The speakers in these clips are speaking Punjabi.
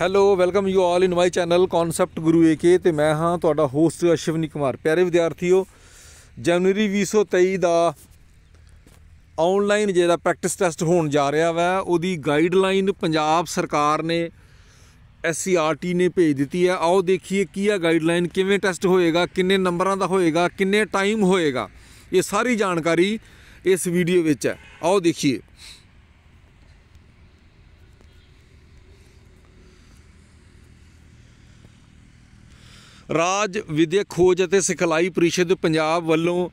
hello welcome you all in my channel concept Guru A K ਤੇ ਮੈਂ ਹਾਂ ਤੁਹਾਡਾ ਹੋਸਟ ਅਸ਼ਵਨੀ ਕੁਮਾਰ ਪਿਆਰੇ ਵਿਦਿਆਰਥੀਓ ਜਨਵਰੀ 2023 ਦਾ ਆਨਲਾਈਨ ਜਿਹੜਾ ਪ੍ਰੈਕਟਿਸ ਟੈਸਟ ਹੋਣ ਜਾ ਰਿਹਾ ਵਾ ਉਹਦੀ ਗਾਈਡਲਾਈਨ ਪੰਜਾਬ ਸਰਕਾਰ ਨੇ ਐਸਸੀਆਰਟੀ ਨੇ ਭੇਜ ਦਿੱਤੀ ਹੈ ਆਓ ਦੇਖੀਏ ਕੀ ਆ ਗਾਈਡਲਾਈਨ ਕਿਵੇਂ ਟੈਸਟ ਹੋਏਗਾ ਕਿੰਨੇ ਨੰਬਰਾਂ ਦਾ ਹੋਏਗਾ ਕਿੰਨੇ ਟਾਈਮ ਹੋਏਗਾ ਇਹ ਸਾਰੀ ਜਾਣਕਾਰੀ ਇਸ ਵੀਡੀਓ ਵਿੱਚ ਹੈ ਆਓ ਦੇਖੀਏ ਰਾਜ ਵਿਦਿਅਕ ਖੋਜ ਅਤੇ ਸਿਖਲਾਈ ਪ੍ਰੀਸ਼ਦ ਪੰਜਾਬ ਵੱਲੋਂ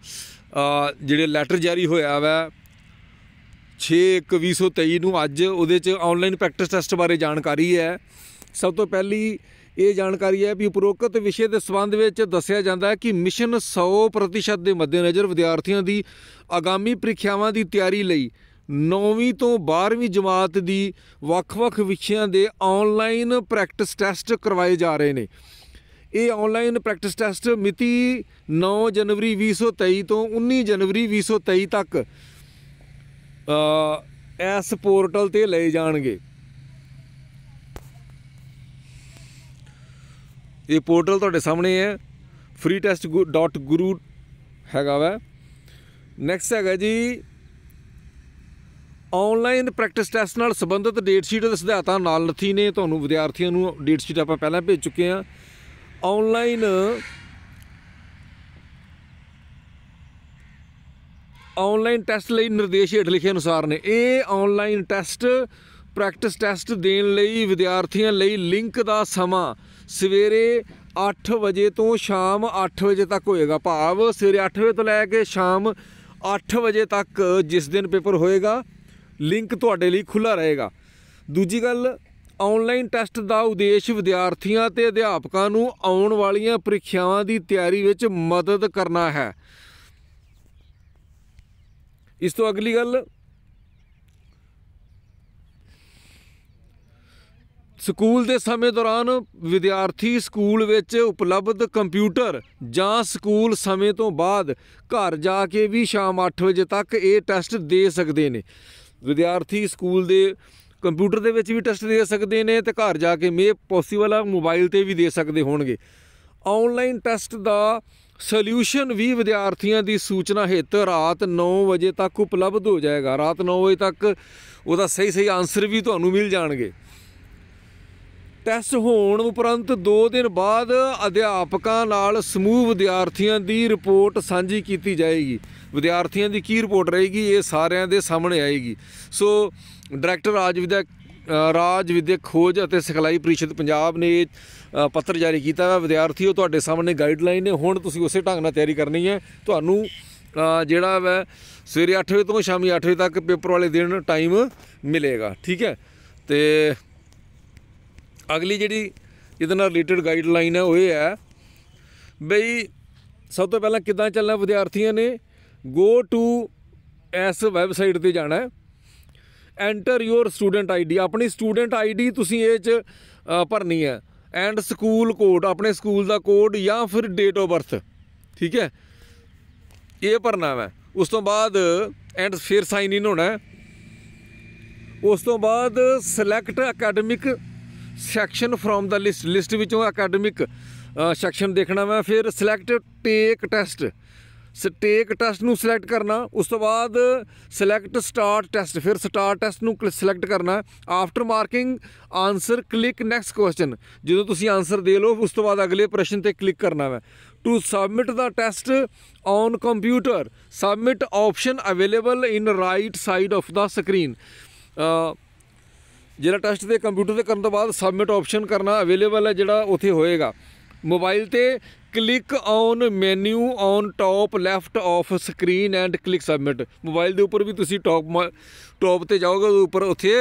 ਜਿਹੜੇ ਲੈਟਰ ਜਾਰੀ ਹੋਇਆ ਵਾ 6 2023 ਨੂੰ ਅੱਜ ਉਹਦੇ 'ਚ ਆਨਲਾਈਨ ਪ੍ਰੈਕਟਿਸ ਟੈਸਟ ਬਾਰੇ ਜਾਣਕਾਰੀ ਹੈ ਸਭ ਤੋਂ ਪਹਿਲੀ ਇਹ ਜਾਣਕਾਰੀ ਹੈ ਵੀ ਉਪਰੋਕਤ ਵਿਸ਼ੇ ਦੇ ਸੰਬੰਧ ਵਿੱਚ ਦੱਸਿਆ ਜਾਂਦਾ ਹੈ ਕਿ ਮਿਸ਼ਨ 100% ਦੇ ਮੱਦੇਨਜ਼ਰ ਵਿਦਿਆਰਥੀਆਂ ਦੀ ਆਗਾਮੀ ਪ੍ਰੀਖਿਆਵਾਂ ਦੀ ਤਿਆਰੀ ਲਈ 9ਵੀਂ ਤੋਂ 12ਵੀਂ ਜਮਾਤ ਦੀ ਵੱਖ-ਵੱਖ ਵਿਸ਼ਿਆਂ ਦੇ ਆਨਲਾਈਨ ਪ੍ਰੈਕਟਿਸ ਟੈਸਟ ਕਰਵਾਏ ਜਾ ਰਹੇ ਨੇ ਇਹ ਆਨਲਾਈਨ ਪ੍ਰੈਕਟਿਸ ਟੈਸਟ ਮਿਤੀ 9 ਜਨਵਰੀ 2023 ਤੋਂ 19 ਜਨਵਰੀ 2023 ਤੱਕ ਇਸ ਪੋਰਟਲ ਤੇ ਲਏ ਜਾਣਗੇ ਇਹ ਪੋਰਟਲ ਤੁਹਾਡੇ ਸਾਹਮਣੇ ਹੈ freetest.guru ਹੈਗਾ ਵਾ ਨੈਕਸਟ ਹੈਗਾ ਜੀ ਆਨਲਾਈਨ ਪ੍ਰੈਕਟਿਸ ਟੈਸਟ ਨਾਲ ਸੰਬੰਧਿਤ ਡੇਟ ਸ਼ੀਟ ਦੇ ਸਿਧਾਂਤਾਂ ਨਾਲ ਨਥੀ ਨੇ ਤੁਹਾਨੂੰ ਵਿਦਿਆਰਥੀਆਂ ਨੂੰ ਡੇਟ ਸ਼ੀਟ ਆਪਾਂ ਪਹਿਲਾਂ ਭੇਜ ਚੁੱਕੇ ਆ ਆਨਲਾਈਨ ਆਨਲਾਈਨ ਟੈਸਟ ਲਈ ਨਿਰਦੇਸ਼ ਹੇਠ ਲਿਖੇ ਅਨੁਸਾਰ ਨੇ ਇਹ ਆਨਲਾਈਨ ਟੈਸਟ ਪ੍ਰੈਕਟਿਸ ਟੈਸਟ ਦੇਣ ਲਈ ਵਿਦਿਆਰਥੀਆਂ ਲਈ ਲਿੰਕ ਦਾ ਸਮਾਂ ਸਵੇਰੇ 8 ਵਜੇ ਤੋਂ ਸ਼ਾਮ 8 ਵਜੇ ਤੱਕ ਹੋਏਗਾ ਭਾਵ ਸਵੇਰੇ 8 ਵਜੇ ਤੋਂ ਲੈ ਕੇ ਸ਼ਾਮ 8 ਵਜੇ ਤੱਕ ਜਿਸ ਦਿਨ ਪੇਪਰ ਹੋਏਗਾ ਲਿੰਕ ਤੁਹਾਡੇ ਲਈ ਖੁੱਲਾ ਰਹੇਗਾ ਦੂਜੀ ਗੱਲ ਆਨਲਾਈਨ ਟੈਸਟ ਦਾ ਉਦੇਸ਼ ਵਿਦਿਆਰਥੀਆਂ ਤੇ ਅਧਿਆਪਕਾਂ ਨੂੰ ਆਉਣ ਵਾਲੀਆਂ ਪ੍ਰੀਖਿਆਵਾਂ ਦੀ ਤਿਆਰੀ ਵਿੱਚ ਮਦਦ ਕਰਨਾ ਹੈ ਇਸ ਤੋਂ ਅਗਲੀ ਗੱਲ ਸਕੂਲ ਦੇ ਸਮੇਂ ਦੌਰਾਨ ਵਿਦਿਆਰਥੀ ਸਕੂਲ ਵਿੱਚ ਉਪਲਬਧ ਕੰਪਿਊਟਰ ਜਾਂ ਸਕੂਲ ਸਮੇਂ ਤੋਂ ਬਾਅਦ ਘਰ ਜਾ ਕੇ ਵੀ ਸ਼ਾਮ 8 ਵਜੇ ਤੱਕ ਇਹ ਟੈਸਟ ਦੇ ਸਕਦੇ ਨੇ ਵਿਦਿਆਰਥੀ ਸਕੂਲ ਦੇ ਕੰਪਿਊਟਰ ਦੇ ਵਿੱਚ ਵੀ ਟੈਸਟ ਦੇ ਸਕਦੇ ਨੇ ਤੇ ਘਰ ਜਾ ਕੇ ਮੇ ਪੋਸੀਬਲ ਆ ਮੋਬਾਈਲ ਤੇ ਵੀ ਦੇ ਸਕਦੇ ਹੋਣਗੇ ਆਨਲਾਈਨ ਟੈਸਟ ਦਾ ਸੋਲੂਸ਼ਨ ਵੀ ਵਿਦਿਆਰਥੀਆਂ ਦੀ ਸੂਚਨਾ ਹਿੱਤ ਰਾਤ 9 ਵਜੇ ਤੱਕ ਉਪਲਬਧ ਹੋ ਜਾਏਗਾ ਰਾਤ 9 ਵਜੇ ਤੱਕ ਉਹਦਾ ਸਹੀ ਸਹੀ ਆਨਸਰ ਵੀ ਤੁਹਾਨੂੰ ਮਿਲ ਜਾਣਗੇ ਟੈਸਟ ਹੋਣ ਉਪਰੰਤ 2 ਦਿਨ ਬਾਅਦ ਅਧਿਆਪਕਾਂ ਨਾਲ ਸਮੂਹ ਵਿਦਿਆਰਥੀਆਂ ਦੀ ਰਿਪੋਰਟ ਸਾਂਝੀ ਕੀਤੀ ਜਾਏਗੀ ਵਿਦਿਆਰਥੀਆਂ ਦੀ ਕੀ ਰਿਪੋਰਟ ਰਹੇਗੀ ਇਹ ਸਾਰਿਆਂ ਦੇ ਸਾਹਮਣੇ ਆਏਗੀ ਸੋ ਡਾਇਰੈਕਟਰ ਰਾਜ ਵਿਦਿਆ ਰਾਜ ਵਿਦਿਅਕ ਖੋਜ ਅਤੇ ਸਿਖਲਾਈ ਪ੍ਰੀਸ਼ਦ ਪੰਜਾਬ ਨੇ ਪੱਤਰ ਜਾਰੀ ਕੀਤਾ ਹੈ ਵਿਦਿਆਰਥੀਓ ਤੁਹਾਡੇ ਸਾਹਮਣੇ ਗਾਈਡਲਾਈਨ ਨੇ ਹੁਣ ਤੁਸੀਂ ਉਸੇ ਢੰਗ ਨਾਲ ਤਿਆਰੀ ਕਰਨੀ ਹੈ ਤੁਹਾਨੂੰ ਜਿਹੜਾ ਹੈ ਸਵੇਰੇ 8 ਵਜੇ ਤੋਂ ਸ਼ਾਮੀ 8 ਵਜੇ ਤੱਕ ਪੇਪਰ ਵਾਲੇ ਦਿਨ ਟਾਈਮ ਮਿਲੇਗਾ ਠੀਕ ਹੈ ਤੇ ਅਗਲੀ ਜਿਹੜੀ ਇਹਦੇ ਨਾਲ ਰਿਲੇਟਡ ਗਾਈਡਲਾਈਨ ਹੈ ਉਹ ਇਹ ਹੈ ਬਈ ਸਭ ਤੋਂ ਪਹਿਲਾਂ ਕਿਦਾਂ ਚੱਲਣਾ ਵਿਦਿਆਰਥੀਆਂ ਨੇ ਗੋ ਟੂ ਇਸ ਵੈਬਸਾਈਟ ਤੇ ਜਾਣਾ ਹੈ ਐਂਟਰ ਯੋਰ ਸਟੂਡੈਂਟ ਆਈਡੀ ਆਪਣੀ ਸਟੂਡੈਂਟ ਆਈਡੀ ਤੁਸੀਂ ਇਹ ਚ ਭਰਨੀ ਹੈ ਐਂਡ ਸਕੂਲ ਕੋਡ ਆਪਣੇ ਸਕੂਲ ਦਾ ਕੋਡ ਜਾਂ ਫਿਰ ਡੇਟ ਆਫ ਬਰਥ ਠੀਕ ਹੈ ਇਹ ਭਰਨਾ ਹੈ ਉਸ ਤੋਂ ਬਾਅਦ ਐਂਡ ਫਿਰ ਸਾਈਨ ਇਨ ਹੋਣਾ ਹੈ ਉਸ ਤੋਂ ਬਾਅਦ select academic section from the list list ਵਿੱਚੋਂ ਅਕੈਡਮਿਕ ਸੈਕਸ਼ਨ ਦੇਖਣਾ ਵਾ ਫਿਰ select take test stake test ਨੂੰ ਸਿਲੈਕਟ ਕਰਨਾ ਉਸ ਤੋਂ ਬਾਅਦ ਸਿਲੈਕਟ ਸਟਾਰਟ ਟੈਸਟ ਫਿਰ ਸਟਾਰਟ ਟੈਸਟ ਨੂੰ ਸਿਲੈਕਟ ਕਰਨਾ after marking answer click next question ਜਦੋਂ ਤੁਸੀਂ ਆਨਸਰ ਦੇ ਲਓ ਉਸ ਤੋਂ ਬਾਅਦ ਅਗਲੇ ਪ੍ਰਸ਼ਨ ਤੇ ਕਲਿੱਕ ਕਰਨਾ ਹੈ to submit the test on computer submit option available in right side of the screen ਜਿਹੜਾ ਟੈਸਟ ਤੇ ਕੰਪਿਊਟਰ ਤੇ ਕਰਨ ਤੋਂ ਬਾਅਦ ਸਬਮਿਟ ਆਪਸ਼ਨ ਕਰਨਾ ਅਵੇਲੇਬਲ ਹੈ ਜਿਹੜਾ ਉੱਥੇ ਹੋਏਗਾ ਮੋਬਾਈਲ ਤੇ click on menu on top left of screen and click submit mobile ਦੇ ਉੱਪਰ ਵੀ ਤੁਸੀਂ ਟੌਪ ਟੌਪ ਤੇ ਜਾਓਗੇ ਉਹਦੇ ਉੱਪਰ ਉੱਥੇ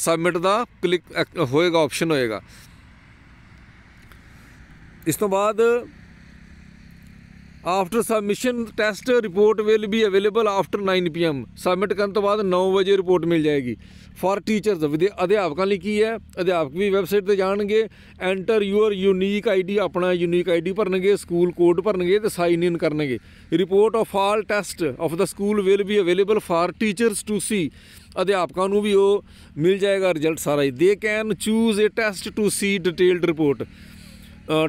ਸਬਮਿਟ ਦਾ ਕਲਿੱਕ ਹੋਏਗਾ ਆਪਸ਼ਨ ਹੋਏਗਾ ਇਸ ਤੋਂ ਬਾਅਦ after submission test report will be available after 9 PM submit ਕਰਨ ਤੋਂ ਬਾਅਦ 9 ਵਜੇ ਰਿਪੋਰਟ ਮਿਲ ਜਾਏਗੀ ਫਾਰ ਟੀਚਰਸ ਅਧਿਆਪਕਾਂ ਲਈ ਕੀ ਹੈ ਅਧਿਆਪਕ ਵੀ ਵੈਬਸਾਈਟ ਤੇ ਜਾਣਗੇ ਐਂਟਰ ਯੂਅਰ ਯੂਨੀਕ ਆਈਡੀ ਆਪਣਾ ਯੂਨੀਕ ਆਈਡੀ ਭਰਨਗੇ ਸਕੂਲ ਕੋਡ ਭਰਨਗੇ ਤੇ ਸਾਈਨ ਇਨ ਕਰਨਗੇ report of all test of the school will be available for teachers to see ਅਧਿਆਪਕਾਂ ਨੂੰ ਵੀ ਉਹ ਮਿਲ ਜਾਏਗਾ ਰਿਜ਼ਲਟ ਸਾਰਾ ਹੀ they can choose a test to see detailed report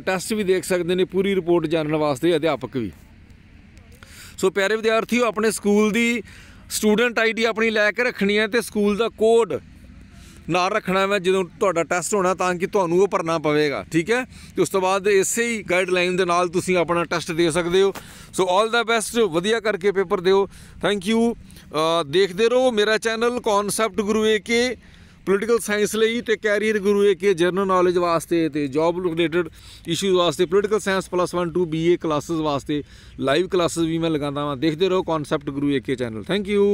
test ਵੀ ਦੇਖ ਸਕਦੇ ਨੇ ਪੂਰੀ ਰਿਪੋਰਟ ਜਾਣਨ ਵਾਸਤੇ ਅਧਿਆਪਕ ਵੀ ਸੋ ਪਿਆਰੇ ਵਿਦਿਆਰਥੀਓ ਆਪਣੇ ਸਕੂਲ ਦੀ ਸਟੂਡੈਂਟ ਆਈਡੀ ਆਪਣੀ ਲੈ ਕੇ ਰੱਖਣੀ ਹੈ ਤੇ ਸਕੂਲ ਦਾ ਕੋਡ ਨਾਲ ਰੱਖਣਾ ਹੈ ਜਦੋਂ ਤੁਹਾਡਾ ਟੈਸਟ ਹੋਣਾ ਤਾਂ ਕਿ ਤੁਹਾਨੂੰ ਉਹ ਭਰਨਾ ਪਵੇਗਾ ਠੀਕ ਹੈ ਤੇ ਉਸ ਤੋਂ ਬਾਅਦ ਇਸੇ ਹੀ ਗਾਈਡਲਾਈਨ ਦੇ ਨਾਲ ਤੁਸੀਂ ਆਪਣਾ ਟੈਸਟ ਦੇ ਸਕਦੇ ਹੋ ਸੋ ਆਲ ਦਾ ਬੈਸਟ ਵਧੀਆ ਕਰਕੇ ਪੇਪਰ ਦਿਓ ਥੈਂਕ ਯੂ ਦੇਖਦੇ ਰਹੋ ਮੇਰਾ channel concept Guru A K political science ਲਈ ਤੇ ਕੈਰੀਅਰ ਗੁਰੂ ਇਹ ਕਿ ਜਨਰਲ ਨੌਲੇਜ ਵਾਸਤੇ ਤੇ ਜੌਬ ਰਿਲੇਟਡ ਇਸ਼ੂਸ ਵਾਸਤੇ political science plus 1 two BA classes ਵਾਸਤੇ ਲਾਈਵ ਕਲਾਸਸ ਵੀ ਮੈਂ ਲਗਾਉਂਦਾ ਹਾਂ ਦੇਖਦੇ ਰਹੋ ਕਨਸੈਪਟ ਗੁਰੂ ਇਹ ਕੇ ਚੈਨਲ ਥੈਂਕ ਯੂ